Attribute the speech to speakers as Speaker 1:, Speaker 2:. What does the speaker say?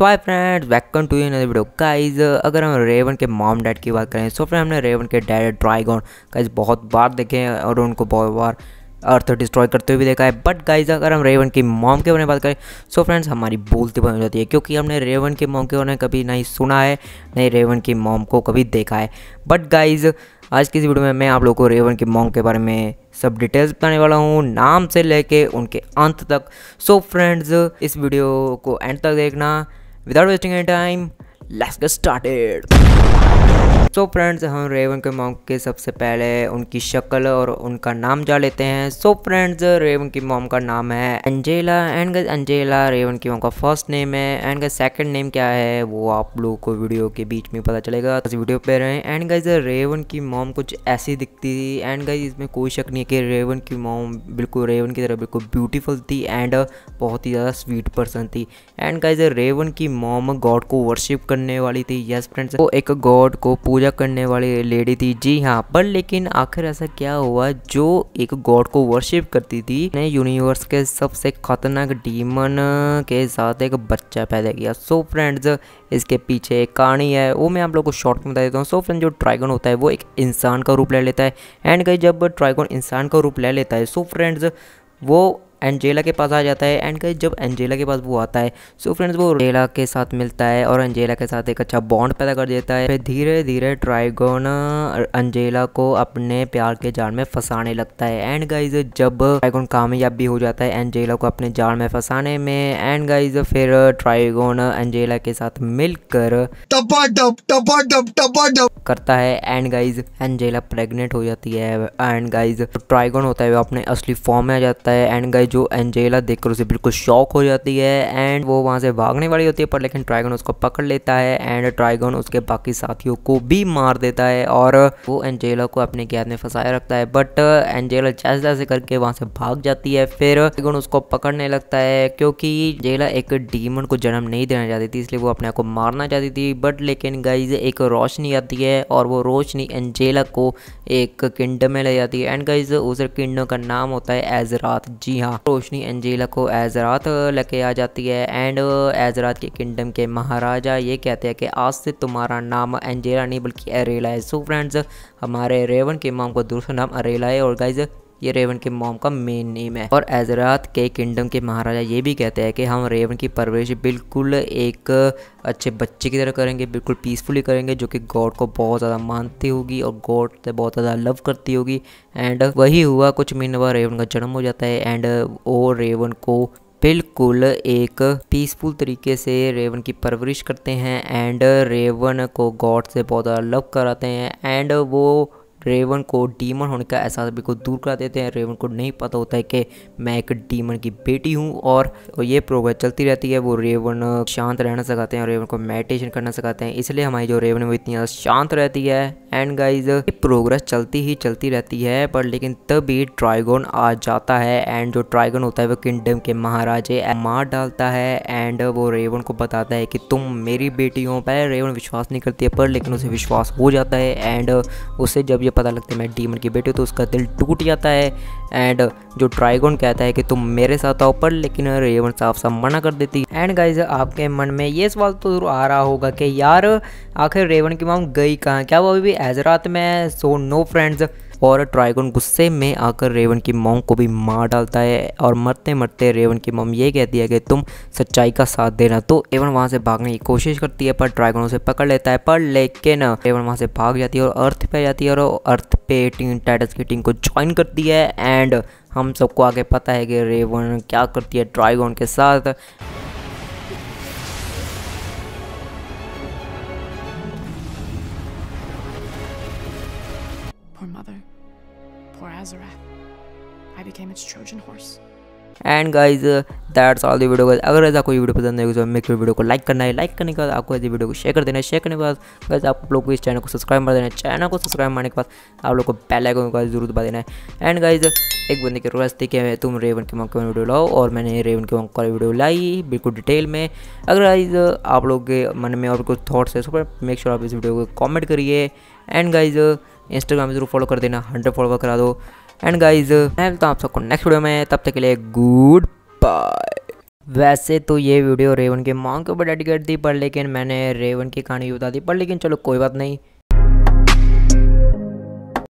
Speaker 1: So hi friends welcome to you video guys अगर हम Raven के मॉम डैड की बात करें सो फ्रेंड हमने रेवन के डैड ड्राइगॉन गाइज बहुत बार देखे हैं और उनको बहुत बार अर्थ डिस्ट्रॉय करते हुए भी देखा है बट गाइज अगर हम रेवन की मॉम के बारे में बात करें सो फ्रेंड्स हमारी बोलती बंद हो जाती है क्योंकि हमने रेवन के मॉम के बारे में कभी नहीं सुना है नहीं रेवन की मॉम को कभी देखा है बट गाइज़ आज की इस वीडियो में मैं आप लोगों को रेवन की मॉम के बारे में सब डिटेल्स बताने वाला हूँ नाम से लेके उनके अंत तक सो so फ्रेंड्स इस वीडियो को एंड तक देखना without wasting any time let's get started so so friends हम रेवन के मॉम के सबसे पहले उनकी शक्ल और उनका नाम जान लेते हैं सो so फ्रेंड्स रेवन की मॉम का नाम है अंजेला एंड अंजेला रेवन की मॉम का फर्स्ट नेम है एंड सेकंड नेम क्या है वो आप लोग को वीडियो के बीच में पता चलेगा इस वीडियो पे रहे एंड गाइज रेवन की मॉम कुछ ऐसी दिखती थी एंड गाइज इसमें कोई शक नहीं है कि रेवन की मॉम बिल्कुल रेवन की तरह बिल्कुल ब्यूटीफुल थी एंड बहुत ही ज़्यादा स्वीट पर्सन थी एंड गाइज रेवन की मॉम गॉड को वर्शिप करने वाली थी यस फ्रेंड्स वो एक गॉड को पूजा पूजा करने वाली लेडी थी जी हाँ पर लेकिन आखिर ऐसा क्या हुआ जो एक गॉड को वर्शिप करती थी ने यूनिवर्स के सबसे खतरनाक डीमन के साथ एक बच्चा पैदा किया सो फ्रेंड्स इसके पीछे एक कहानी है वो मैं आप लोग को शॉर्ट में बता देता हूँ सो फ्रेंड जो ट्राइगन होता है वो एक इंसान का रूप ले लेता है एंड कहीं जब ट्राइगन इंसान का रूप ले लेता है सो फ्रेंड्स वो एंजेला के पास आ जाता है एंड गाइज जब एंजेला के पास वो आता है सो फ्रेंड्स वो रेला के साथ मिलता है और एंजेला के साथ एक अच्छा बॉन्ड पैदा कर देता है फिर धीरे धीरे ट्राइगोन अंजेला को अपने प्यार के जाल में फंसाने लगता है एंड गाइज जब ट्राइगोन कामयाब भी हो जाता है एंजेला को अपने जाल में फंसाने में एंड गाइज फिर ट्राइगोन एंजेला के साथ मिलकर टपा टप टपा टप टपा टप करता है एंड गाइज एंजेला प्रेग्नेंट हो जाती है एंड गाइज ट्राइगोन होता है वो अपने असली फॉर्म में आ जाता है एंड गाइज जो एंजेला देखकर उसे बिल्कुल शॉक हो जाती है एंड वो वहाँ से भागने वाली होती है पर लेकिन ट्राइगोन उसको पकड़ लेता है एंड ट्राइगोन उसके बाकी साथियों को भी मार देता है और वो एंजेला को अपने कैद में फंसाए रखता है बट एंजेला जैसे जैसे करके वहाँ से भाग जाती है फिर ट्राइगोन उसको पकड़ने लगता है क्योंकि जेला एक डीमन को जन्म नहीं देना चाहती थी इसलिए वो अपने आप को मारना चाहती थी बट बट लेकिन गाइज एक रोशनी आती है और वो रोशनी एंजेला को एक किंगडम में ले जाती है एंड गाइज उस किंगडम का नाम होता है एजरात जी हाँ रोशनी एंजेला को एजरात लेके आ जाती है एंड एजरात uh, के किंगडम के महाराजा ये कहते हैं कि आज से तुम्हारा नाम एंजेला नहीं बल्कि अरेला है सो फ्रेंड्स हमारे रेवन के माम को दूसरा नाम अरेला है और गाइज ये रेवन के मोम का मेन नेम है और एजरात के किंगडम के महाराजा ये भी कहते हैं कि हम रेवन की परवरिश बिल्कुल एक अच्छे बच्चे की तरह करेंगे बिल्कुल पीसफुली करेंगे जो कि गॉड को बहुत ज़्यादा मानती होगी और गॉड से बहुत ज़्यादा लव करती होगी एंड वही हुआ कुछ महीने बाद रेवन का जन्म हो जाता है एंड वो रेवन को बिल्कुल एक पीसफुल तरीके से रेवन की परवरिश करते हैं एंड रेवन को गॉड से बहुत ज़्यादा लव कराते हैं एंड वो रेवन को डीमन होने का एहसास बिल्कुल दूर करा देते हैं रेवन को नहीं पता होता है कि मैं एक डीमन की बेटी हूँ और तो ये प्रोग्रेस चलती रहती है वो रेवन शांत रहना सिखाते हैं और रेवन को मेडिटेशन करना सिखाते हैं इसलिए हमारी जो रेवन वो इतनी ज़्यादा शांत रहती है एंड गाइज प्रोग्रेस चलती ही चलती रहती है पर लेकिन तभी ट्राइगोन आ जाता है एंड जो ट्राइगोन होता है वो किंगडम के महाराजे मार डालता है एंड वो रेवन को बताता है कि तुम मेरी बेटी हो पर रेवन विश्वास नहीं करती है पर लेकिन उसे विश्वास हो जाता है एंड उसे जब ये पता लगता है मैं डीमन की बेटी तो उसका दिल टूट जाता है एंड जो ट्राइगोन कहता है कि तुम मेरे साथ आओ पर लेकिन रेवन साफ साफ मना कर देती एंड गाइज आपके मन में ये सवाल तो जरूर आ रहा होगा कि यार आखिर रेवन की माम गई कहाँ क्या वो अभी भी एजरात में है सो नो फ्रेंड्स और ट्राइगन गुस्से में आकर रेवन की मोम को भी मार डालता है और मरते मरते रेवन की मोम ये कहती है कि तुम सच्चाई का साथ देना तो एवन वहाँ से भागने की कोशिश करती है पर ट्राइगन उसे पकड़ लेता है पर लेकिन रेवन वहाँ से भाग जाती है और अर्थ पे जाती है और अर्थ पे टीम टाइटस की टीम को ज्वाइन करती है एंड हम सबको आगे पता है कि रेवन क्या करती है ट्राइगन के साथ Poor mother. Poor Azarath. I became its Trojan horse. And guys that's all the video guys अगर ऐसा कोई वीडियो पसंद आएगी तो मेरे वीडियो को लाइक करना है लाइक करने के बाद आपको ऐसी वीडियो को शेयर कर देना है शेयर करने के बाद गाइज आप लोग को इस चैनल को सब्सक्राइब कर देना है चैनल को सब्सक्राइब करने के बाद आप लोग को बेल आइकन का जरूर दबा देना है एंड गाइज एक बंदे की रिक्वेस्ट थी कि तुम रेवन की मॉक का वीडियो लाओ और मैंने रेवन की मॉक का वीडियो लाई बिल्कुल डिटेल में अगर गाइज आप लोग के मन में और कुछ थाट्स है सो मेक श्योर आप इस वीडियो को कॉमेंट करिए एंड गाइज़ इंस्टाग्राम जरूर फॉलो कर देना हंड्रेड फॉलोवर करा दो एंड गाइज मैं तो आप सबको नेक्स्ट वीडियो में तब तक के लिए गुड बाय वैसे तो ये वीडियो रेवन के मांग के ऊपर डेडिकेट थी पर लेकिन मैंने रेवन की कहानी बता दी पर लेकिन चलो कोई बात नहीं